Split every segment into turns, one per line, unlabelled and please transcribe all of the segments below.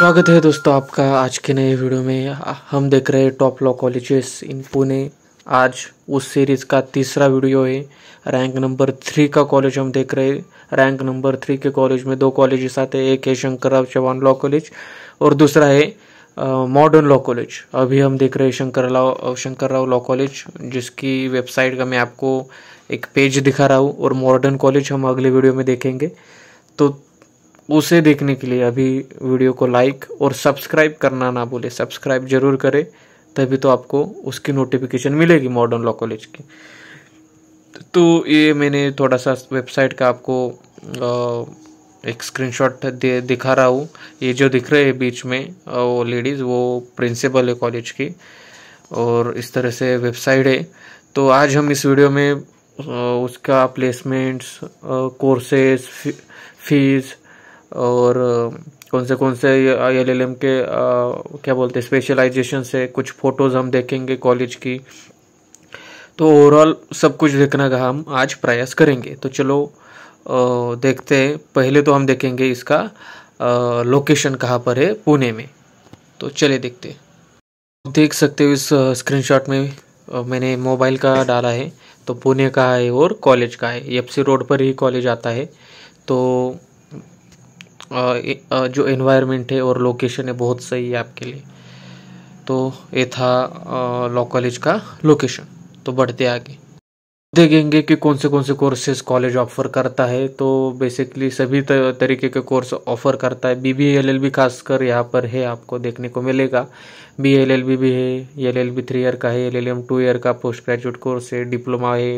स्वागत है दोस्तों आपका आज के नए वीडियो में हम देख रहे हैं top law colleges in Pune आज उस सीरीज़ का तीसरा वीडियो है रैंक नंबर थ्री का कॉलेज हम देख रहे हैं रैंक नंबर थ्री के कॉलेज में दो कॉलेजेस आते हैं एक है शंकर राव चौहान लॉ कॉलेज और दूसरा है मॉडर्न लॉ कॉलेज अभी हम देख रहे हैं शंकर राव शंकर राव लॉ कॉलेज जिसकी वेबसाइट का मैं आपको एक पेज दिखा रहा हूँ और मॉडर्न कॉलेज हम अगले वीडियो में देखेंगे तो उसे देखने के लिए अभी वीडियो को लाइक और सब्सक्राइब करना ना भूले सब्सक्राइब जरूर करें तभी तो आपको उसकी नोटिफिकेशन मिलेगी मॉडर्न लॉ कॉलेज की तो ये मैंने थोड़ा सा वेबसाइट का आपको एक स्क्रीनशॉट दे दिखा रहा हूँ ये जो दिख रहे हैं बीच में वो लेडीज़ वो प्रिंसिपल है कॉलेज की और इस तरह से वेबसाइट है तो आज हम इस वीडियो में उसका प्लेसमेंट्स कोर्सेज फीस और कौन से कौन से आई एल एल एम के आ, क्या बोलते हैं स्पेशलाइजेशन से कुछ फ़ोटोज़ हम देखेंगे कॉलेज की तो ओवरऑल सब कुछ देखने का हम आज प्रयास करेंगे तो चलो आ, देखते हैं पहले तो हम देखेंगे इसका आ, लोकेशन कहाँ पर है पुणे में तो चले देखते हैं देख सकते हो इस स्क्रीनशॉट में मैंने मोबाइल का डाला है तो पुणे का है और कॉलेज का है एफ रोड पर ही कॉलेज आता है तो जो इन्वायरमेंट है और लोकेशन है बहुत सही है आपके लिए तो ये था लॉ कॉलेज का लोकेशन तो बढ़ते आगे देखेंगे कि कौन से कौन से कोर्सेज कॉलेज ऑफर करता है तो बेसिकली सभी तरीके के कोर्स ऑफर करता है B B L L B खासकर यहाँ पर है आपको देखने को मिलेगा बी एल एल बी भी है L L B three year का है L L M two year का पोस्ट ग्रेजुएट कोर्स है डिप्लोमा है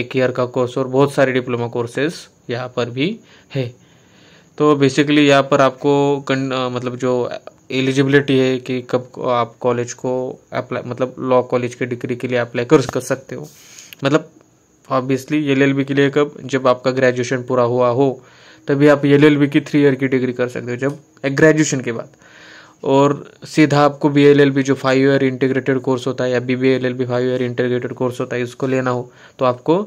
एक ईयर का कोर्स और बहुत सारे डिप्लोमा कोर्सेज यहाँ पर भी है तो बेसिकली यहाँ पर आपको कन, आ, मतलब जो एलिजिबिलिटी है कि कब आप कॉलेज को अप्लाई मतलब लॉ कॉलेज की डिग्री के लिए अप्लाई कर सकते हो मतलब ऑब्वियसली एल एल बी के लिए कब जब आपका ग्रेजुएशन पूरा हुआ हो तभी आप एल एल बी की थ्री ईयर की डिग्री कर सकते हो जब ग्रेजुएशन के बाद और सीधा आपको बी एल एल बी जो फाइव ईयर इंटीग्रेटेड कोर्स होता है या B B L L B five year integrated course होता है इसको लेना हो तो आपको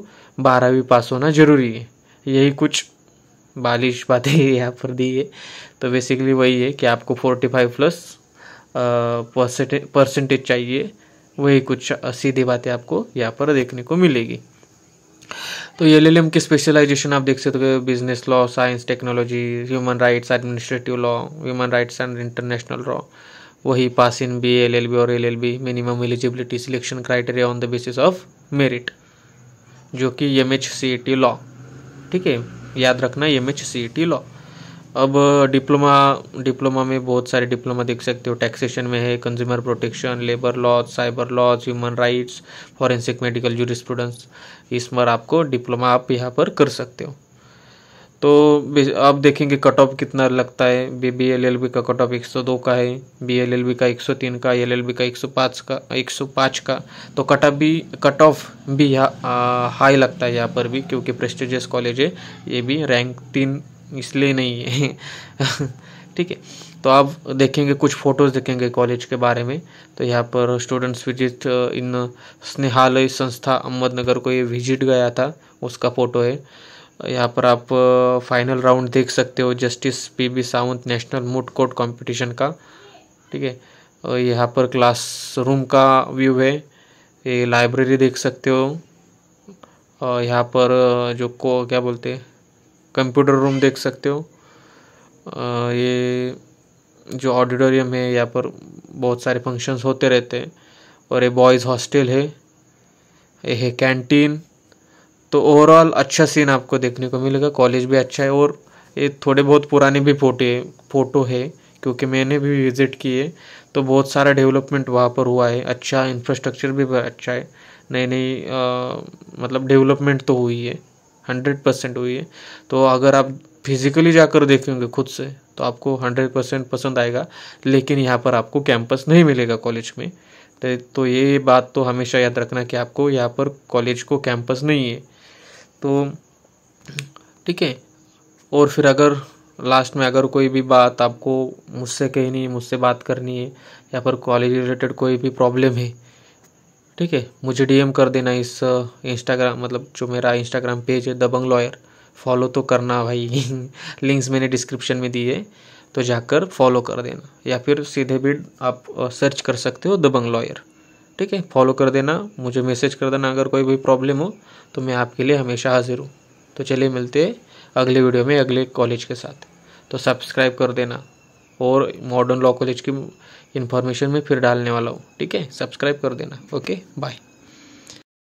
बारहवीं पास होना जरूरी है यही कुछ बालिश बातें यहाँ पर दी है तो बेसिकली वही है कि आपको फोर्टी फाइव प्लस परसेंटेज चाहिए वही कुछ सीधी बातें आपको यहाँ पर देखने को मिलेगी तो एल एम की स्पेशलाइजेशन आप देख सकते हो business law science technology human rights administrative law human rights and international law वही pass in B L L B और L L B minimum eligibility selection criteria on the basis of merit जो कि M H C E T law ठीक है याद रखना M H C T law अब diploma diploma में बहुत सारे डिप्लोमा देख सकते हो टैक्सेशन में है consumer protection labour laws cyber laws human rights forensic medical jurisprudence इस पर आपको डिप्लोमा आप यहाँ पर कर सकते हो तो आप देखेंगे कट ऑफ कितना लगता है B B L L B का कट ऑफ एक सौ दो का है बी एल एल बी का एक सौ तीन का एल एल बी का एक सौ पाँच का एक सौ पाँच का तो कट ऑफ भी कट ऑफ भी हाई लगता है यहाँ पर भी क्योंकि प्रेस्टिजियस कॉलेज है ये भी रैंक तीन इसलिए नहीं है ठीक है तो आप देखेंगे कुछ फोटोज़ देखेंगे कॉलेज के बारे में तो यहाँ पर स्टूडेंट्स विजिट इन स्नेहालय संस्था अहमदनगर को ये विजिट गया था उसका फ़ोटो है तो यहाँ पर आप फाइनल राउंड देख सकते हो justice P B Sawant national moot court competition का ठीक है यहाँ पर क्लास रूम का व्यू है ये लाइब्रेरी देख सकते हो और यहाँ पर जो को क्या बोलते हैं कंप्यूटर रूम देख सकते हो ये जो ऑडिटोरियम है यहाँ पर बहुत सारे फंक्शंस होते रहते हैं और ये बॉयज़ हॉस्टल है ये है कैंटीन तो ओवरऑल अच्छा सीन आपको देखने को मिलेगा कॉलेज भी अच्छा है और ये थोड़े बहुत पुराने भी फोटे फ़ोटो है क्योंकि मैंने भी विज़िट किए तो बहुत सारा डेवलपमेंट वहाँ पर हुआ है अच्छा इंफ्रास्ट्रक्चर भी अच्छा है नई नई मतलब डेवलपमेंट तो हुई है हंड्रेड परसेंट हुई है तो अगर आप फिज़िकली जाकर देखेंगे खुद से तो आपको हंड्रेड परसेंट पसंद आएगा लेकिन यहाँ पर आपको कैंपस नहीं मिलेगा कॉलेज में तो, तो ये बात तो हमेशा याद रखना कि आपको यहाँ पर कॉलेज को कैंपस नहीं है तो ठीक है और फिर अगर लास्ट में अगर कोई भी बात आपको मुझसे कहनी है मुझसे बात करनी है या फिर कॉलेज रिलेटेड कोई भी प्रॉब्लम है ठीक है मुझे डीएम कर देना इस इंस्टाग्राम मतलब जो मेरा इंस्टाग्राम पेज है दबंग लॉयर फॉलो तो करना भाई लिंक्स मैंने डिस्क्रिप्शन में दिए तो जाकर फॉलो कर देना या फिर सीधे भी आप सर्च कर सकते हो दबंग लॉयर ठीक है फॉलो कर देना मुझे मैसेज कर देना अगर कोई भी प्रॉब्लम हो तो मैं आपके लिए हमेशा हाजिर हूँ तो चलिए मिलते हैं अगले वीडियो में अगले कॉलेज के साथ तो सब्सक्राइब कर देना और मॉडर्न लॉ कॉलेज की इन्फॉर्मेशन में फिर डालने वाला हूँ ठीक है सब्सक्राइब कर देना ओके बाय